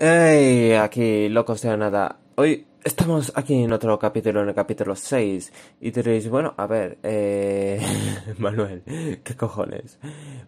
¡Ey! aquí, locos de nada. Hoy estamos aquí en otro capítulo, en el capítulo 6. Y diréis, bueno, a ver, eh... Manuel, ¿qué cojones?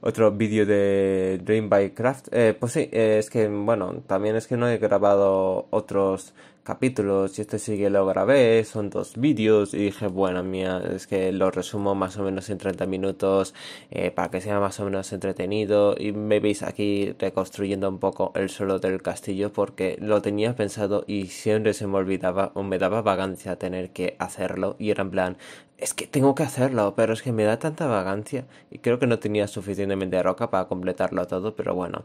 Otro vídeo de Dream by Craft. Eh, pues sí, es que, bueno, también es que no he grabado otros capítulos y este sí que lo grabé, son dos vídeos y dije, bueno, mía, es que lo resumo más o menos en 30 minutos eh, para que sea más o menos entretenido y me veis aquí reconstruyendo un poco el suelo del castillo porque lo tenía pensado y siempre se me olvidaba o me daba vagancia tener que hacerlo y era en plan, es que tengo que hacerlo, pero es que me da tanta vagancia y creo que no tenía suficientemente roca para completarlo todo, pero bueno,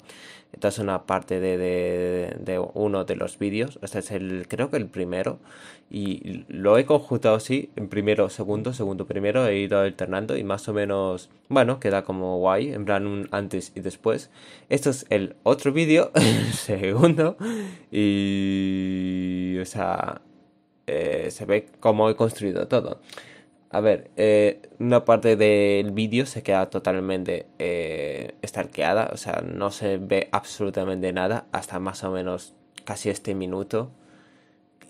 esta es una parte de, uno de los vídeos, este es el, creo que el primero, y lo he conjuntado así, en primero, segundo, segundo, primero, he ido alternando y más o menos, bueno, queda como guay, en plan un antes y después. Esto es el otro vídeo, segundo, y, o sea, eh, se ve cómo he construido todo. A ver, eh, una parte del vídeo se queda totalmente eh, estarqueada, o sea, no se ve absolutamente nada hasta más o menos casi este minuto.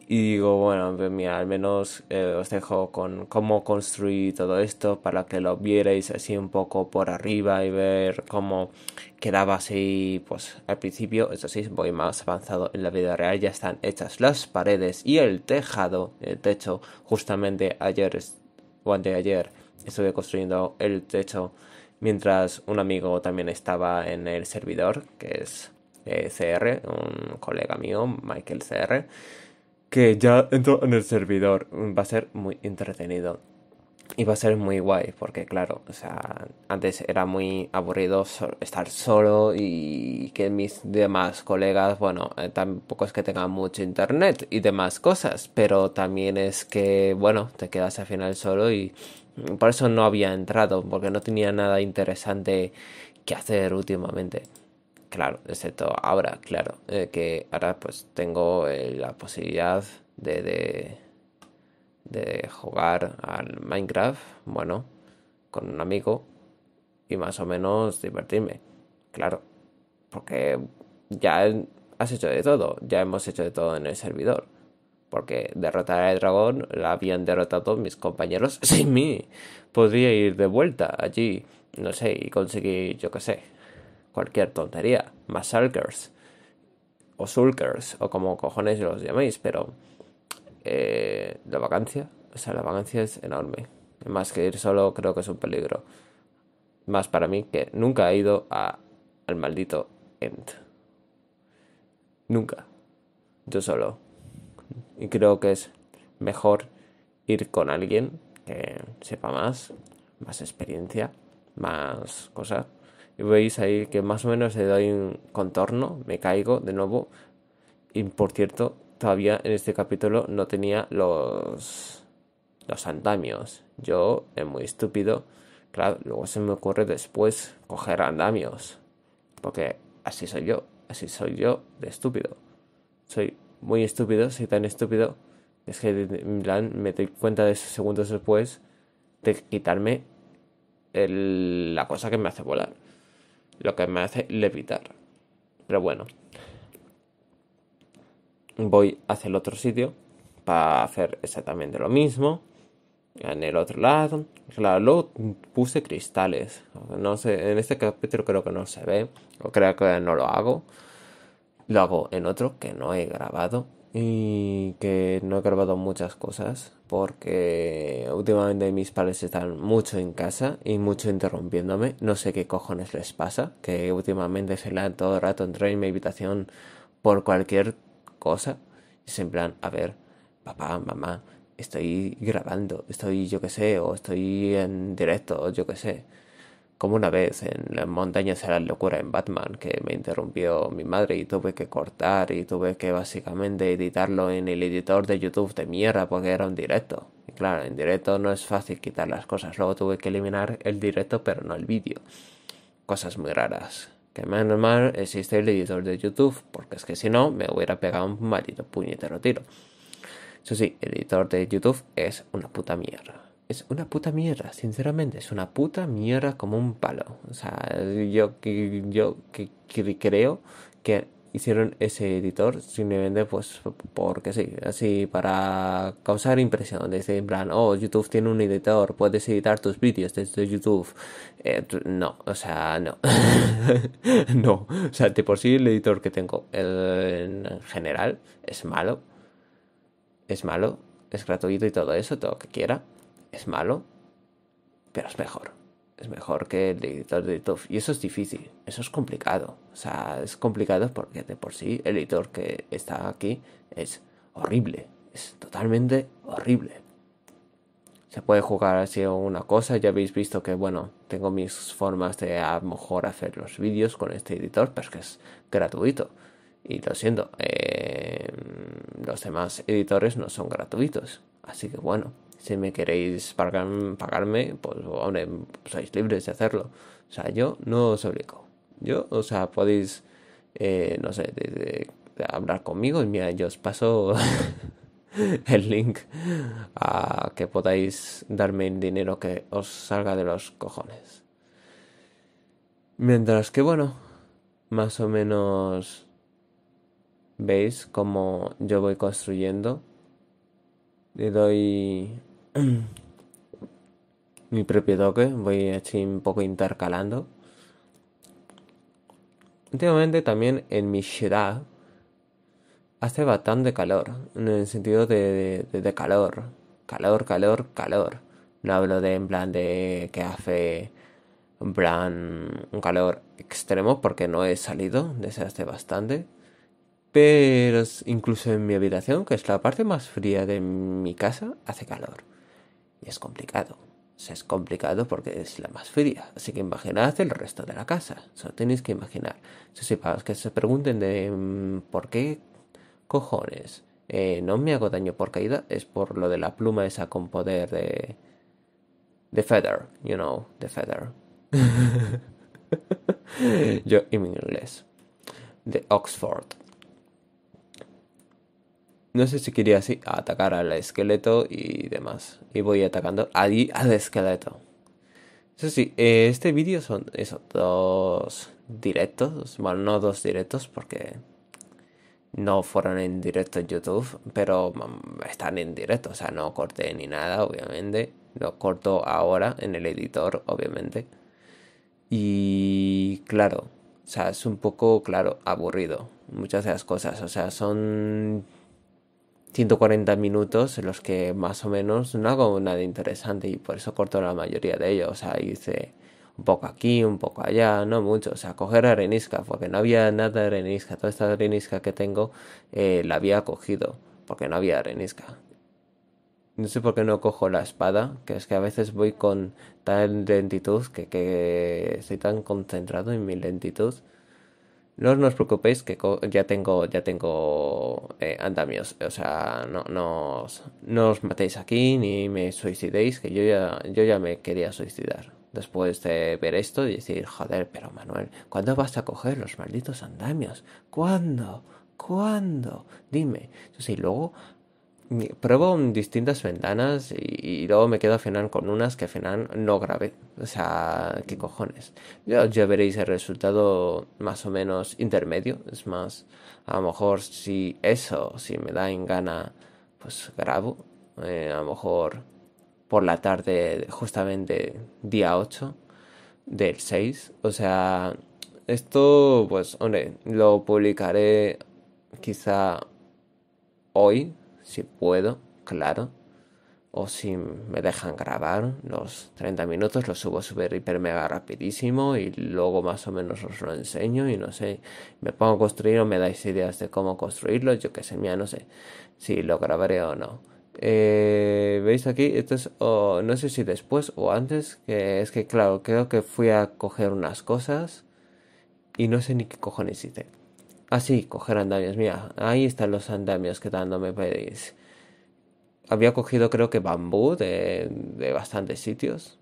Y digo, bueno, pues mira, al menos eh, os dejo con cómo construí todo esto para que lo vierais así un poco por arriba y ver cómo quedaba así, pues al principio, eso sí, voy más avanzado en la vida real, ya están hechas las paredes y el tejado, el techo, justamente ayer o anteayer estuve construyendo el techo mientras un amigo también estaba en el servidor, que es eh, CR, un colega mío, Michael CR, que ya entró en el servidor. Va a ser muy entretenido iba a ser muy guay, porque claro, o sea, antes era muy aburrido estar solo y que mis demás colegas, bueno, eh, tampoco es que tengan mucho internet y demás cosas, pero también es que, bueno, te quedas al final solo y por eso no había entrado, porque no tenía nada interesante que hacer últimamente. Claro, excepto ahora, claro, eh, que ahora pues tengo eh, la posibilidad de, de de jugar al Minecraft, bueno, con un amigo y más o menos divertirme. Claro, porque ya has hecho de todo, ya hemos hecho de todo en el servidor. Porque derrotar al dragón la habían derrotado mis compañeros sin mí. Podría ir de vuelta allí, no sé, y conseguir, yo qué sé, cualquier tontería. Más O sulkers, o como cojones los llaméis, pero la eh, vacancia. O sea, la vacancia es enorme. Más que ir solo creo que es un peligro. Más para mí que nunca he ido a, al maldito End. Nunca. Yo solo. Y creo que es mejor ir con alguien que sepa más, más experiencia, más cosas. Y veis ahí que más o menos le doy un contorno, me caigo de nuevo. Y por cierto, todavía en este capítulo no tenía los, los andamios. Yo, es eh, muy estúpido, claro, luego se me ocurre después coger andamios. Porque así soy yo, así soy yo de estúpido. Soy muy estúpido, soy tan estúpido, es que me doy cuenta de esos segundos después de quitarme la cosa que me hace volar. Lo que me hace levitar. Pero bueno, voy hacia el otro sitio para hacer exactamente lo mismo. En el otro lado, claro, luego puse cristales. No sé, en este capítulo creo que no se ve, o creo que no lo hago. Lo hago en otro que no he grabado y que no he grabado muchas cosas porque últimamente mis padres están mucho en casa y mucho interrumpiéndome. No sé qué cojones les pasa, que últimamente se la todo el rato entré en mi habitación por cualquier cosa. Es en plan, a ver, papá, mamá, estoy grabando, estoy yo que sé, o estoy en directo, yo que sé. Como una vez en las montañas era la locura en Batman, que me interrumpió mi madre y tuve que cortar y tuve que básicamente editarlo en el editor de YouTube de mierda porque era un directo. Y claro, en directo no es fácil quitar las cosas, luego tuve que eliminar el directo pero no el vídeo. Cosas muy raras. Que menos mal existe el editor de YouTube, porque es que si no me hubiera pegado un maldito puñetero tiro. Eso sí, el editor de YouTube es una puta mierda. Es una puta mierda, sinceramente, es una puta mierda como un palo. O sea, yo, yo, yo creo que hicieron ese editor simplemente pues porque sí, así para causar impresión, desde en plan, oh, YouTube tiene un editor, puedes editar tus vídeos desde YouTube. Eh, no, o sea, no. no, o sea, de por sí el editor que tengo en general es malo. Es malo, es gratuito y todo eso, todo lo que quiera. Es malo, pero es mejor mejor que el editor de YouTube. Y eso es difícil, eso es complicado. O sea, es complicado porque de por sí el editor que está aquí es horrible, es totalmente horrible. Se puede jugar así una cosa, ya habéis visto que, bueno, tengo mis formas de a lo mejor hacer los vídeos con este editor, pero es que es gratuito. Y lo siento, eh, los demás editores no son gratuitos. Así que bueno, si me queréis pagarme, pues hombre, sois libres de hacerlo. O sea, yo no os obligo. Yo, o sea, podéis, eh, no sé, hablar conmigo y mira, yo os paso el link a que podáis darme el dinero que os salga de los cojones. Mientras que, bueno, más o menos veis cómo yo voy construyendo. Le doy mi propio toque, voy así un poco intercalando. Últimamente también en mi ciudad hace bastante calor, en el sentido de, de, calor, calor, calor, calor. No hablo de en plan de que hace plan un calor extremo porque no he salido desde hace bastante. Pero incluso en mi habitación, que es la parte más fría de mi casa, hace calor es complicado. se es complicado porque es la más fría. Así que imaginad el resto de la casa. Solo tenéis que imaginar. Si para que se pregunten de mm, por qué cojones eh, no me hago daño por caída, es por lo de la pluma esa con poder de... de feather, you know, the feather. Yo y mi inglés. De Oxford. No sé si quería así atacar al esqueleto y demás. Y voy atacando allí al esqueleto. Eso sí, eh, este vídeo son esos dos directos. Bueno, no dos directos porque no fueron en directo en YouTube, pero mm, están en directo. O sea, no corté ni nada, obviamente. Lo corto ahora en el editor, obviamente. Y claro, o sea, es un poco, claro, aburrido. Muchas de las cosas. O sea, son 140 minutos en los que más o menos no hago nada interesante y por eso corto la mayoría de ellos. O sea, hice un poco aquí, un poco allá, no mucho. O sea, coger arenisca, porque no había nada de arenisca. Toda esta arenisca que tengo eh, la había cogido, porque no había arenisca. No sé por qué no cojo la espada, que es que a veces voy con tal lentitud que, que estoy tan concentrado en mi lentitud no, os preocupéis que ya tengo, ya tengo eh, andamios. O sea, no, no, os, no matéis aquí ni me suicidéis, que yo ya, yo ya me quería suicidar. Después de ver esto y decir, joder, pero Manuel, ¿cuándo vas a coger los malditos andamios? ¿Cuándo? ¿Cuándo? Dime. Entonces, y luego pruebo distintas ventanas y, luego me quedo al final con unas que al final no grabé. O sea, qué cojones. Ya, ya veréis el resultado más o menos intermedio. Es más, a lo mejor si eso, si me da en gana, pues grabo. Eh, a lo mejor por la tarde, justamente día 8 del 6. O sea, esto, pues, hombre, lo publicaré quizá hoy si puedo, claro. O si me dejan grabar los 30 minutos, lo subo súper, hiper, mega rapidísimo y luego más o menos os lo enseño y no sé, me pongo a construir o me dais ideas de cómo construirlo, yo que sé, mía, no sé si lo grabaré o no. Eh, veis aquí esto es no sé si después o antes que es que claro creo que fui a coger unas cosas y no sé ni qué cojones hice Así, ah, sí, coger andamios. Mira, ahí están los andamios que tanto me pedís. Había cogido creo que bambú de, de bastantes sitios.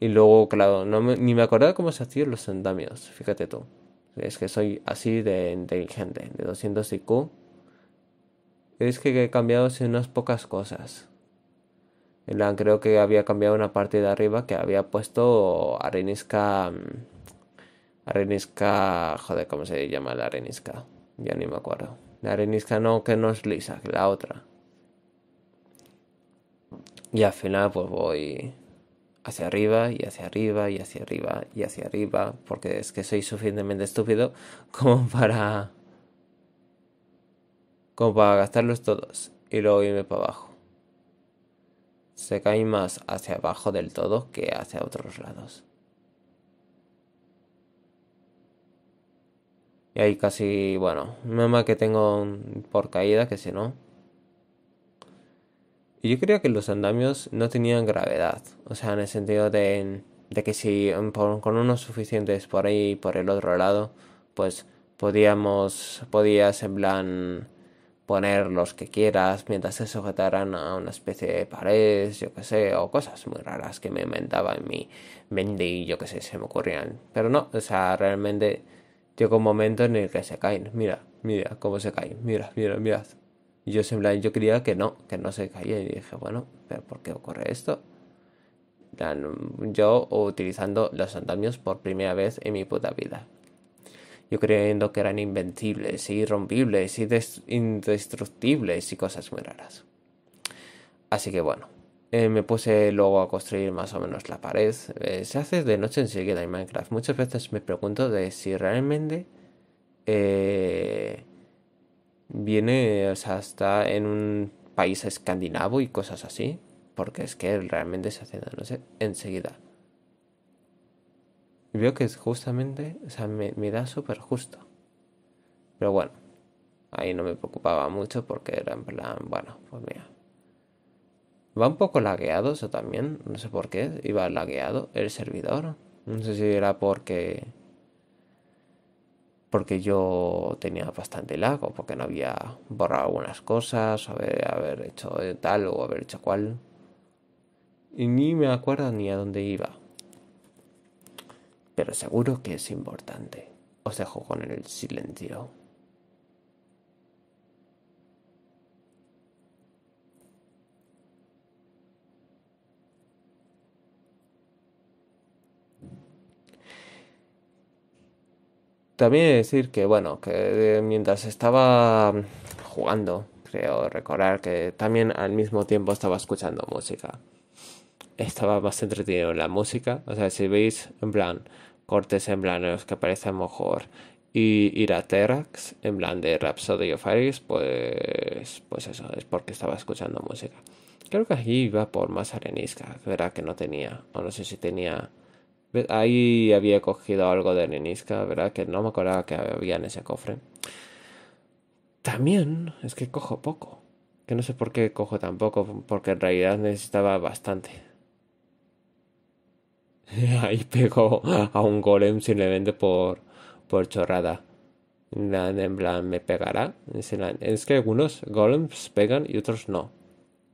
Y luego, claro, no ni me acordaba cómo se hacían los andamios. Fíjate tú. Es que soy así de inteligente. De 200 IQ. Es que he cambiado unas pocas cosas. creo que había cambiado una parte de arriba que había puesto arenisca... Mm, Arenisca, joder, ¿cómo se llama la arenisca? Ya ni me acuerdo. La arenisca no, que no es lisa, que la otra. Y al final pues voy hacia arriba y hacia arriba y hacia arriba y hacia arriba, porque es que soy suficientemente estúpido como para... como para gastarlos todos y luego irme para abajo. Se cae más hacia abajo del todo que hacia otros lados. Y ahí casi, bueno, me más que tengo por caída, que si no. Y yo creía que los andamios no tenían gravedad. O sea, en el sentido de, de que si mm, con unos suficientes por ahí y por el otro lado, pues podíamos, podías en plan poner los que quieras mientras se sujetaran a una especie de pared... yo que sé, o cosas muy raras que me inventaba en mi y yo que sé, se me ocurrían. Pero no, o sea, realmente Llega un momento en el que se caen. Mira, mira cómo se caen. Mira, mira, mira. Y yo yo creía que no, que no se caía. Y dije, bueno, ¿pero por qué ocurre esto? Yo utilizando los andamios por primera vez en mi puta vida. Yo creyendo que eran invencibles, irrompibles, indestructibles y cosas muy raras. Así que bueno, eh, me puse luego a construir más o menos la pared. Eh, se hace de noche enseguida en Minecraft. Muchas veces me pregunto de si realmente eh, viene, o sea, está en un país escandinavo y cosas así. Porque es que realmente se hace de noche enseguida. Y veo que es justamente, o sea, me, me da súper justo. Pero bueno, ahí no me preocupaba mucho porque era en plan, bueno, pues mira Va un poco lagueado eso también. No sé por qué iba lagueado el servidor. No sé si era porque. Porque yo tenía bastante lago, porque no había borrado algunas cosas, o haber hecho tal o haber hecho cual. Y ni me acuerdo ni a dónde iba. Pero seguro que es importante. Os dejo con el silencio. También decir que, bueno, que eh, mientras estaba mm, jugando, creo recordar que también al mismo tiempo estaba escuchando música. Estaba más entretenido en la música. O sea, si veis, en plan, cortes en plan los que parecen mejor y ir a Terrax, en plan de Rhapsody of Iris, pues, pues eso, es porque estaba escuchando música. Creo que allí iba por más arenisca, que que no tenía, o no sé si tenía Ahí había cogido algo de nenisca, ¿verdad? Que no me acordaba que había en ese cofre. También es que cojo poco. Que no sé por qué cojo tan poco, porque en realidad necesitaba bastante. Ahí pegó a un golem simplemente por, por chorrada. En plan, ¿me pegará? Es que algunos golems pegan y otros no. O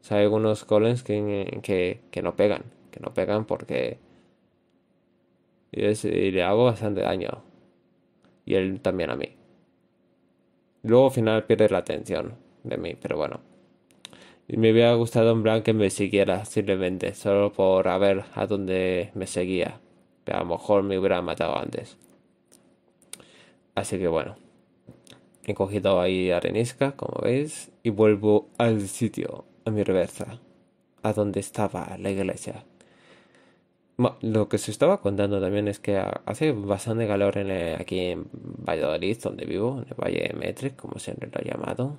sea, hay algunos golems que, que no pegan. Que no pegan porque y, le hago bastante daño. Y él también a mí. Luego al final pierde la atención de mí, pero bueno. Y me hubiera gustado en plan que me siguiera, simplemente, solo por haber ver a dónde me seguía. Pero a lo mejor me hubiera matado antes. Así que bueno. He cogido ahí arenisca, como veis, y vuelvo al sitio, a mi reversa, a donde estaba la iglesia lo que se estaba contando también es que hace bastante calor en aquí en Valladolid, donde vivo, en el Valle de como siempre lo he llamado.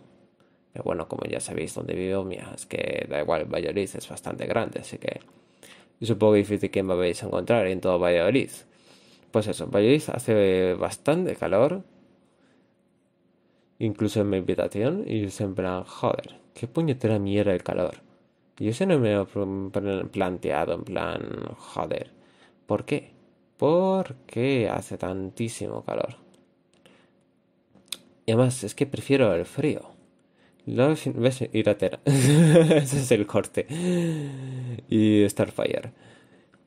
Pero bueno, como ya sabéis donde vivo, mía, es que da igual, Valladolid es bastante grande, así que supongo un poco difícil que me vais a encontrar en todo Valladolid. Pues eso, Valladolid hace bastante calor, incluso en mi invitación, y yo siempre, joder, qué puñetera mierda el calor. Y yo no me he planteado en plan, joder, ¿por qué? ¿Por qué hace tantísimo calor? Y además es que prefiero el frío. Lo ves ir a Tera. Ese es el corte. Y Starfire.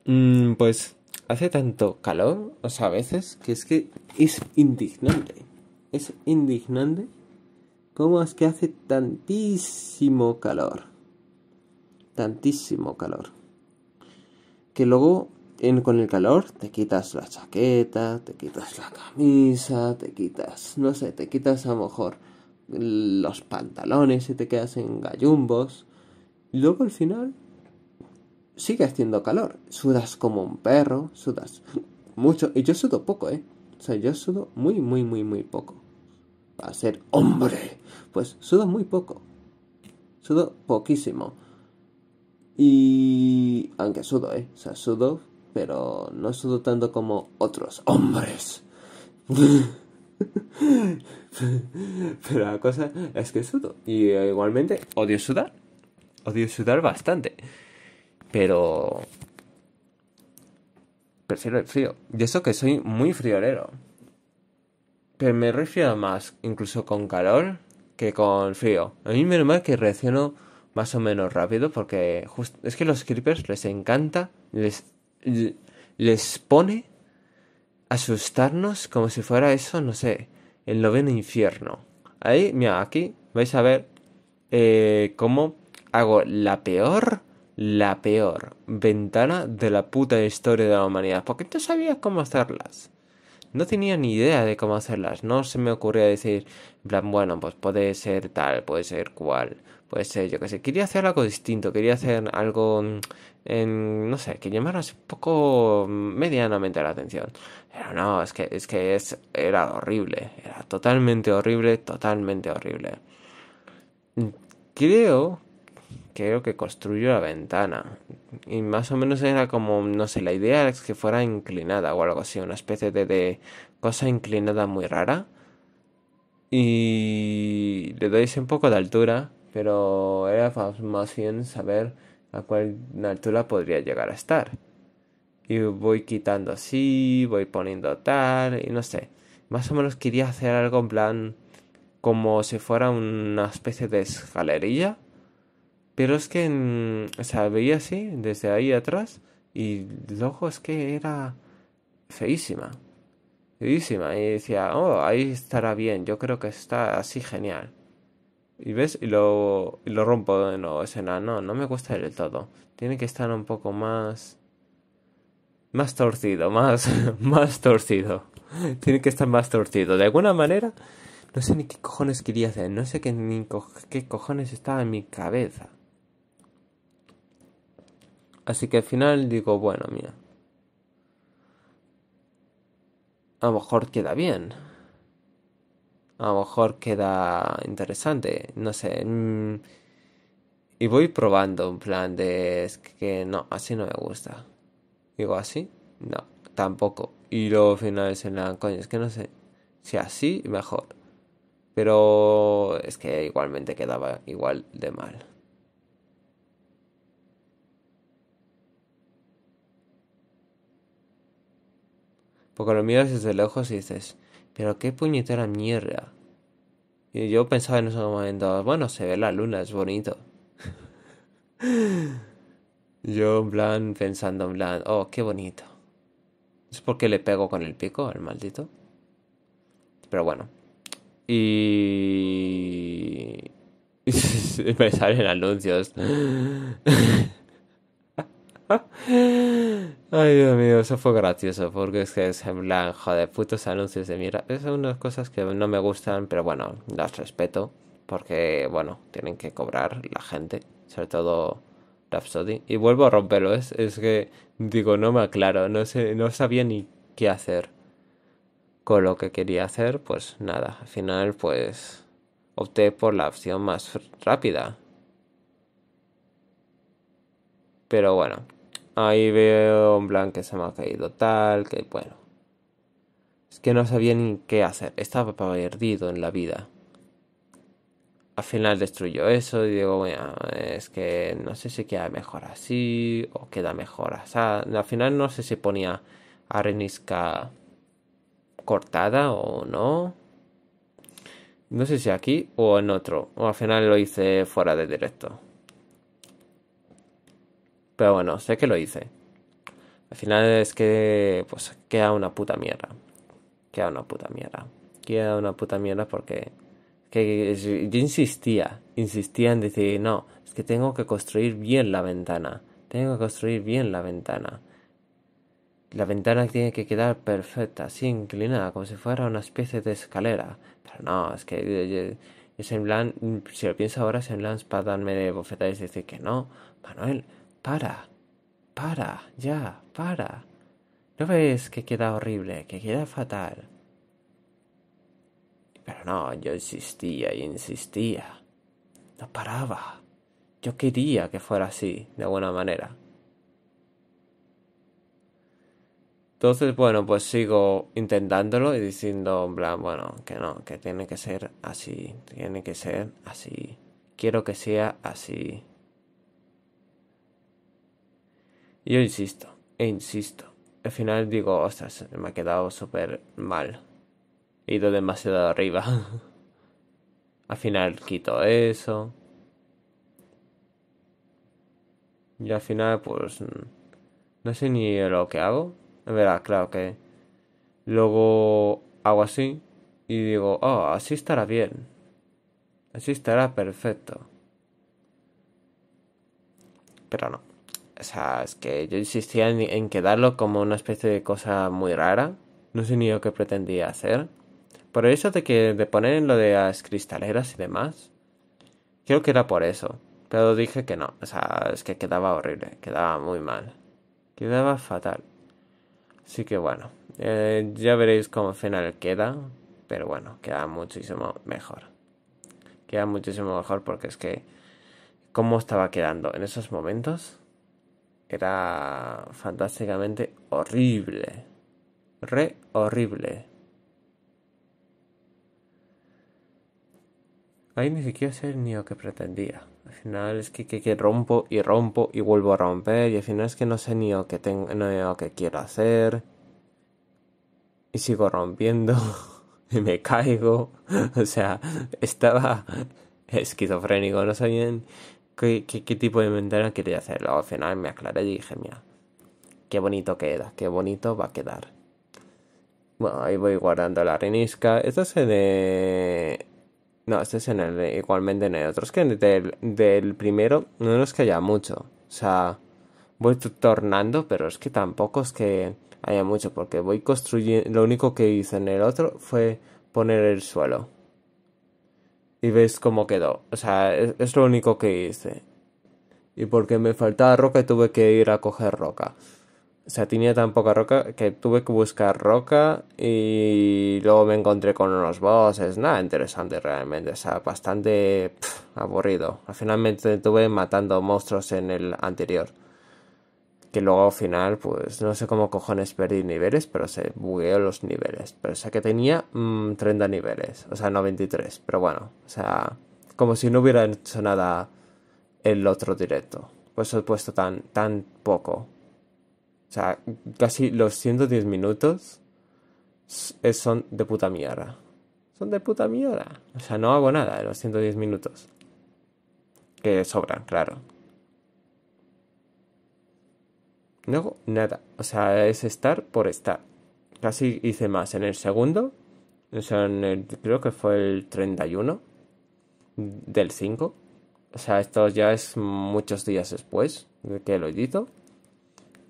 Mm, pues hace tanto calor, o sea, a veces, que es que es indignante. Es indignante cómo es que hace tantísimo calor tantísimo calor. Que luego en, con el calor te quitas la chaqueta, te quitas la camisa, te quitas, no sé, te quitas a lo mejor los pantalones y te quedas en gallumbos. Y luego al final sigue haciendo calor. Sudas como un perro, sudas mucho. Y yo sudo poco, ¿eh? O sea, yo sudo muy, muy, muy, muy poco. Para ser hombre, pues sudo muy poco. Sudo poquísimo. Y. Aunque sudo, ¿eh? O sea, sudo, pero no sudo tanto como otros hombres. pero la cosa es que sudo. Y igualmente, odio sudar. Odio sudar bastante. Pero. Prefiero el frío. Y eso que soy muy friolero. Pero me refiero más incluso con calor que con frío. A mí menos mal que reacciono más o menos rápido porque es que los creepers les encanta, les, les pone asustarnos como si fuera eso, no sé, el noveno infierno. Ahí, mira, aquí vais a ver eh, cómo hago la peor, la peor ventana de la puta historia de la humanidad. Porque no sabía cómo hacerlas. No tenía ni idea de cómo hacerlas. No se me ocurría decir, plan, bueno, pues puede ser tal, puede ser cual pues, eh, yo que sé, quería hacer algo distinto, quería hacer algo mm, en, no sé, que llamara un poco mm, medianamente la atención. Pero no, es que, es que es, era horrible, era totalmente horrible, totalmente horrible. Creo, creo que construyó la ventana. Y más o menos era como, no sé, la idea es que fuera inclinada o algo así, una especie de, de cosa inclinada muy rara. Y le dais un poco de altura pero era más bien saber a cuál altura podría llegar a estar. Y voy quitando así, voy poniendo tal, y no sé. Más o menos quería hacer algo en plan como si fuera una especie de escalerilla. Pero es que, mm, o veía así, desde ahí atrás, y luego es que era feísima. Feísima. Y decía, oh, ahí estará bien, yo creo que está así genial. Y ves, y lo, lo rompo de nuevo ese no No me gusta del todo. Tiene que estar un poco más. Más torcido, más. más torcido. Tiene que estar más torcido. De alguna manera, no sé ni qué cojones quería hacer. No sé qué, ni qué cojones estaba en mi cabeza. Así que al final digo, bueno, mía. A lo mejor queda bien a lo mejor queda interesante, no sé. Mm, y voy probando un plan de es que no, así no me gusta. Digo, así, no, tampoco. Y luego al final es en la coño, es que no sé. Si así, mejor. Pero es que igualmente quedaba igual de mal. Porque lo miras desde lejos y dices, pero qué puñetera mierda. Y yo pensaba en esos momentos bueno, se ve la luna, es bonito. yo en plan pensando en plan, oh, qué bonito. Es porque le pego con el pico al maldito. Pero bueno. Y... me salen anuncios. Ay, Dios mío, eso fue gracioso, porque es que es en plan, joder, putos anuncios de mierda. Esas son unas cosas que no me gustan, pero bueno, las respeto, porque, bueno, tienen que cobrar la gente, sobre todo Rhapsody. Y vuelvo a romperlo, es, es que, digo, no me aclaro, no, sé, no sabía ni qué hacer con lo que quería hacer, pues nada, al final, pues, opté por la opción más rápida. Pero bueno, Ahí veo un plan que se me ha caído tal, que bueno. Es que no sabía ni qué hacer, estaba perdido en la vida. Al final destruyó eso y digo, bueno, es que no sé si queda mejor así o queda mejor así. Al final no sé si ponía arenisca cortada o no. No sé si aquí o en otro. O al final lo hice fuera de directo. Pero bueno, sé que lo hice. Al final es que, pues, queda una puta mierda. Queda una puta mierda. Queda una puta mierda porque que yo insistía, insistía en decir, no, es que tengo que construir bien la ventana, tengo que construir bien la ventana. La ventana tiene que quedar perfecta, así inclinada, como si fuera una especie de escalera. Pero no, es que eh, eh, si lo pienso ahora, es en plan para darme de bofetadas y decir que no, Manuel, para, para, ya, para. ¿No ves que queda horrible, que queda fatal? Pero no, yo insistía y insistía. No paraba. Yo quería que fuera así, de alguna manera. Entonces, bueno, pues sigo intentándolo y diciendo, en bueno, que no, que tiene que ser así, tiene que ser así, quiero que sea así. yo insisto, e insisto. Al final digo, ostras, me ha quedado súper mal. He ido demasiado arriba. Al final quito eso. Y al final, pues. No sé ni lo que hago. en verdad, ah, claro que. Luego hago así. Y digo, oh, así estará bien. Así estará perfecto. Pero no. O sea, es que yo insistía en, quedarlo como una especie de cosa muy rara. No sé ni lo que pretendía hacer. Por eso de que de poner en lo de las cristaleras y demás. Creo que era por eso. Pero dije que no. O sea, es que quedaba horrible. Quedaba muy mal. Quedaba fatal. Así que bueno. Eh, ya veréis cómo al final queda. Pero bueno, queda muchísimo mejor. Queda muchísimo mejor porque es que... ¿Cómo estaba quedando en esos momentos? era fantásticamente horrible. Re horrible. Ahí ni siquiera sé ni lo que pretendía. Al final es que, que, rompo y rompo y vuelvo a romper. Y al final es que no sé ni lo que, tengo, no lo que quiero hacer. Y sigo rompiendo. y me caigo. o sea, estaba esquizofrénico. No sabía ¿Qué, tipo de inventario quería hacerlo al final me aclaré y dije, mira, qué bonito queda, qué bonito va a quedar. Bueno, ahí voy guardando la arenisca Esto es de... No, esto es en Igualmente en el otro. Es que del, del primero no es que haya mucho. O sea, voy tornando, pero es que tampoco es que haya mucho. Porque voy construyendo... Lo único que hice en el otro fue poner el suelo y ves cómo quedó. O sea, es, lo único que hice. Y porque me faltaba roca tuve que ir a coger roca. O sea, tenía tan poca roca que tuve que buscar roca y luego me encontré con unos bosses. Nada interesante realmente, o sea, bastante aburrido. Finalmente final tuve matando monstruos en el anterior que luego al final, pues no sé cómo cojones perdí niveles, pero se bugueó los niveles. Pero o sea que tenía 30 mm, niveles, o sea, no 23, pero bueno, o sea, como si no hubiera hecho nada el otro directo. Pues he puesto tan, tan poco. O sea, casi los 110 minutos son de puta mierda. Son de puta mierda. O sea, no hago nada en los 110 minutos. Que sobran, claro. No nada. O sea, es estar por estar. Casi hice más en el segundo. O sea, en el, creo que fue el 31 del 5. O sea, esto ya es muchos días después de que lo edito.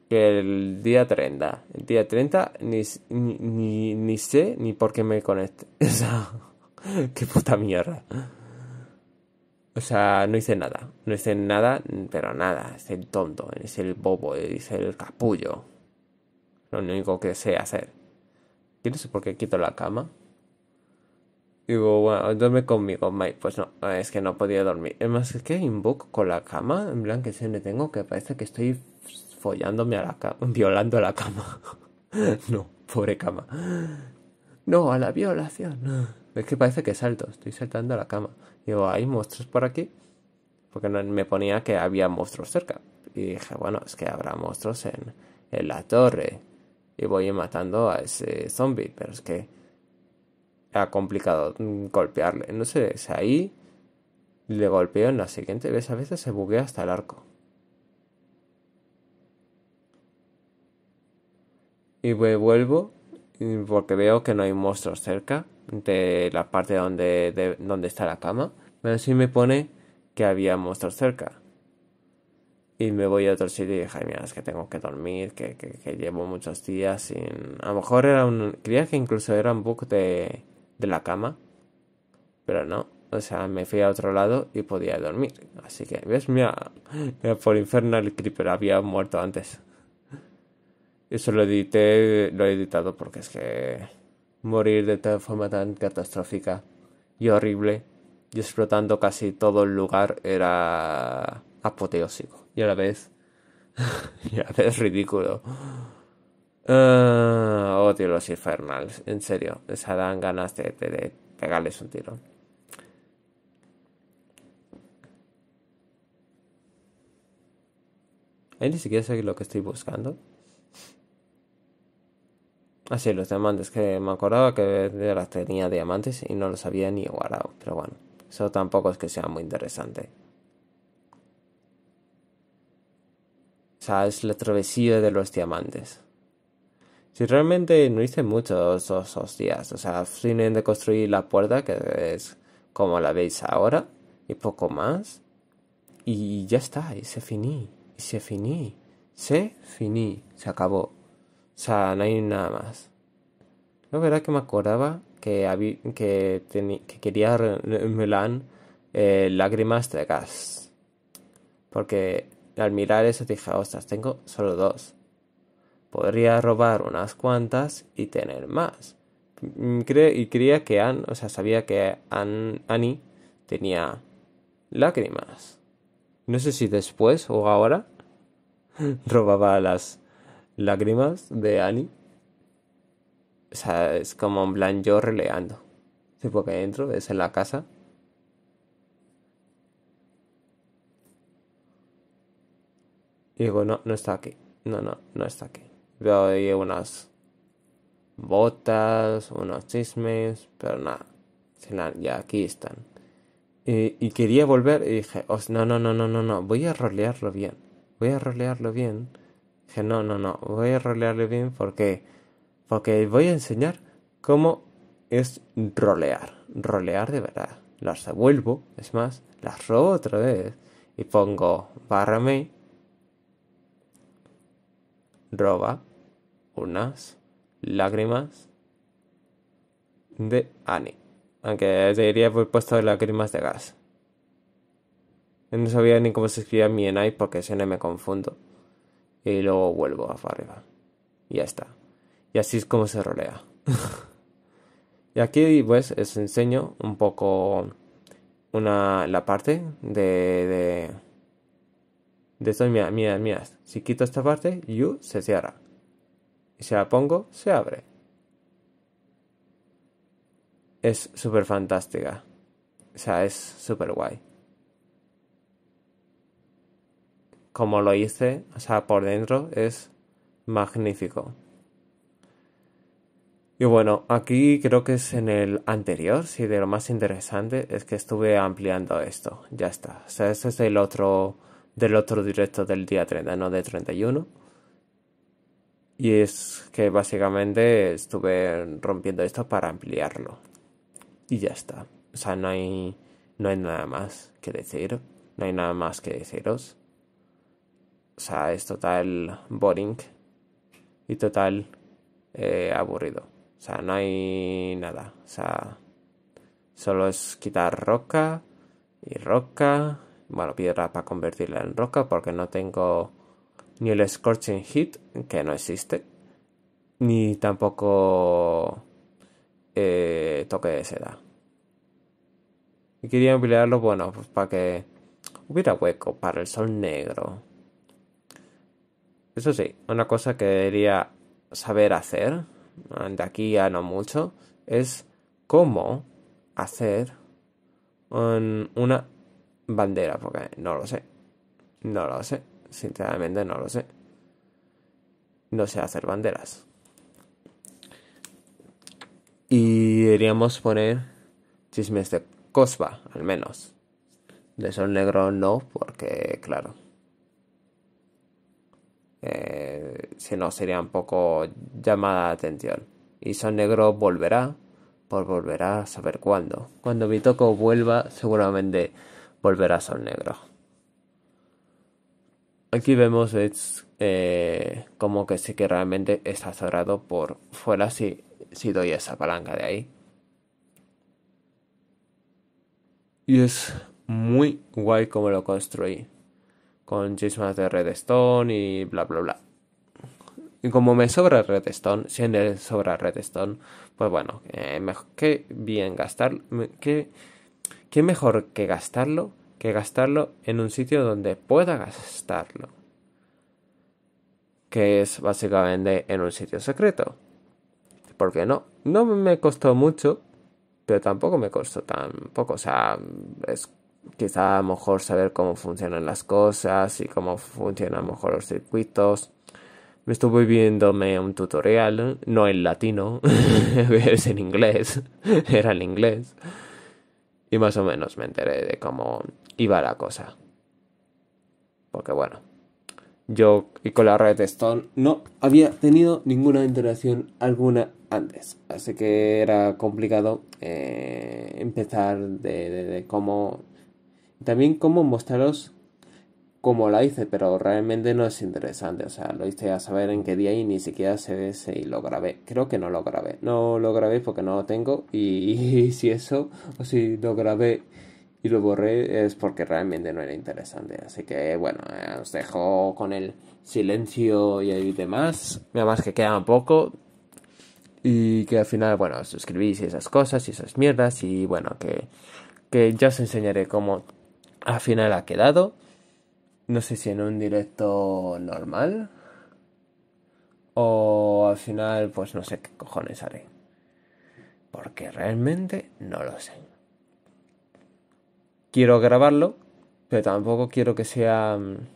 Que el día 30. El día 30 ni, ni, ni, ni sé ni por qué me conecté. O sea, qué puta mierda. O sea, no hice nada. No hice nada, pero nada. Es el tonto, es el bobo, es el capullo. Lo único que sé hacer. tienes no por qué quito la cama. Digo, bueno, duerme conmigo, Mike. Pues no, es que no podía dormir. Es más, es que invoco con la cama, en plan que se tengo, que parece que estoy follándome a la cama, violando a la cama. no, pobre cama. No, a la violación. Es que parece que salto, estoy saltando a la cama. Digo, ¿hay monstruos por aquí? Porque me ponía que había monstruos cerca. Y dije, bueno, es que habrá monstruos en, en la torre. Y voy matando a ese zombie, pero es que Ha complicado mm, golpearle. No sé, es ahí le golpeo en la siguiente vez. A veces se buguea hasta el arco. Y vuelvo porque veo que no hay monstruos cerca de la parte donde, de, donde está la cama, pero sí me pone que había monstruos cerca. Y me voy a otro sitio y dije, mira, es que tengo que dormir, que, que, llevo muchos días sin... A lo mejor era un... Creía que incluso era un bug de, de la cama, pero no. O sea, me fui a otro lado y podía dormir. Así que, ¿ves? Mira, por infernal el creeper había muerto antes. Eso lo edité, lo he editado porque es que morir de tal forma tan catastrófica y horrible y explotando casi todo el lugar era apoteósico y a la vez a la vez ridículo ah, odio los infernales en serio les harán ganas de, pegarles un tiro ahí ni siquiera sé lo que estoy buscando Ah, los diamantes, que me acordaba que las tenía diamantes y no los había ni guardado. Pero bueno, eso tampoco es que sea muy interesante. O sea, es la travesía de los diamantes. Si realmente no hice mucho esos, días, o sea, finen de construir la puerta, que es como la veis ahora, y poco más. Y ya está, y se finí, y se finí, se finí, se acabó. O sea, no hay nada más. La verdad que me acordaba que, que, que quería Melan eh, lágrimas de gas. Porque al mirar eso dije, ostras, tengo solo dos. Podría robar unas cuantas y tener más. Mm, y creía que Anne, o sea, sabía que Annie tenía lágrimas. No sé si después o ahora robaba las lágrimas de Annie. O sea, es como en plan yo releando. Tipo que adentro es en la casa. Y digo, no, no está aquí. No, no, no está aquí. Veo ahí unas botas, unos chismes, pero nada. Ya aquí están. Y, quería volver y dije, oh, no, no, no, no, no, no. Voy a rolearlo bien. Voy a rolearlo bien Dije, no, no, no, voy a rolearle bien porque, porque voy a enseñar cómo es rolear, rolear de verdad. Las devuelvo, es más, las robo otra vez y pongo barra me, roba unas lágrimas de Annie. Aunque diría, diría por puesto lágrimas de gas. No sabía ni cómo se escribía mi enai porque si no me confundo y luego vuelvo a arriba. Y ya está. Y así es como se rolea. y aquí pues os enseño un poco una, la parte de, de, de esto. Mira, mira, mira. Si quito esta parte, you se cierra. Y si la pongo, se abre. Es súper fantástica. O sea, es súper guay. como lo hice, o sea, por dentro, es magnífico. Y bueno, aquí creo que es en el anterior, Si de lo más interesante es que estuve ampliando esto, ya está. O sea, ese es el otro, del otro directo del día 30, no de 31. Y es que básicamente estuve rompiendo esto para ampliarlo. Y ya está. O sea, no hay, no hay nada más que decir. No hay nada más que deciros. O sea, es total boring y total eh, aburrido. O sea, no hay nada. O sea, solo es quitar roca y roca. Bueno, piedra para convertirla en roca porque no tengo ni el Scorching Heat, que no existe, ni tampoco eh, toque de seda. Y quería ampliarlo bueno, pues, para que hubiera hueco para el sol negro. Eso sí, una cosa que debería saber hacer, ah, de aquí ya no mucho, es cómo hacer una bandera, porque no lo sé. No lo sé, sinceramente no lo sé. No sé hacer banderas. Y deberíamos poner chismes de Cosba, al menos. De Sol Negro no, porque claro. Eh, si no sería un poco llamada la atención. Y Son Negro volverá, por volverá a saber cuándo. Cuando mi toco vuelva, seguramente volverá a Son Negro. Aquí vemos es, eh, como que sí que realmente está cerrado por fuera si, si doy esa palanca de ahí. Y es muy guay como lo construí con chismas de Redstone y bla bla bla. Y como me sobra Redstone, si me sobra Redstone, pues bueno, eh, mejor, qué bien gastar, qué, qué mejor que gastarlo que gastarlo en un sitio donde pueda gastarlo. Que es básicamente en un sitio secreto. Porque no, no me costó mucho, pero tampoco me costó tan poco. O sea, es quizá a mejor saber cómo funcionan las cosas y cómo funcionan mejor los circuitos. Me estuve viéndome un tutorial, no en latino, es en inglés, era en inglés. Y más o menos me enteré de cómo iba la cosa. Porque bueno, yo y con la red Stone no había tenido ninguna interacción alguna antes. Así que era complicado eh, empezar de cómo también como mostraros cómo la hice, pero realmente no es interesante. O sea, lo hice a saber en qué día y ni siquiera se ve y lo grabé. Creo que no lo grabé. No lo grabé porque no lo tengo. Y, si eso, o si lo grabé y lo borré, es porque realmente no era interesante. Así que bueno, eh, os dejo con el silencio y demás. Nada más que queda un poco y que al final, bueno, suscribís y esas cosas y esas mierdas y bueno, que, que ya os enseñaré cómo al final ha quedado. No sé si en un directo normal. O al final, pues no sé qué cojones haré. Porque realmente no lo sé. Quiero grabarlo, pero tampoco quiero que sea mm,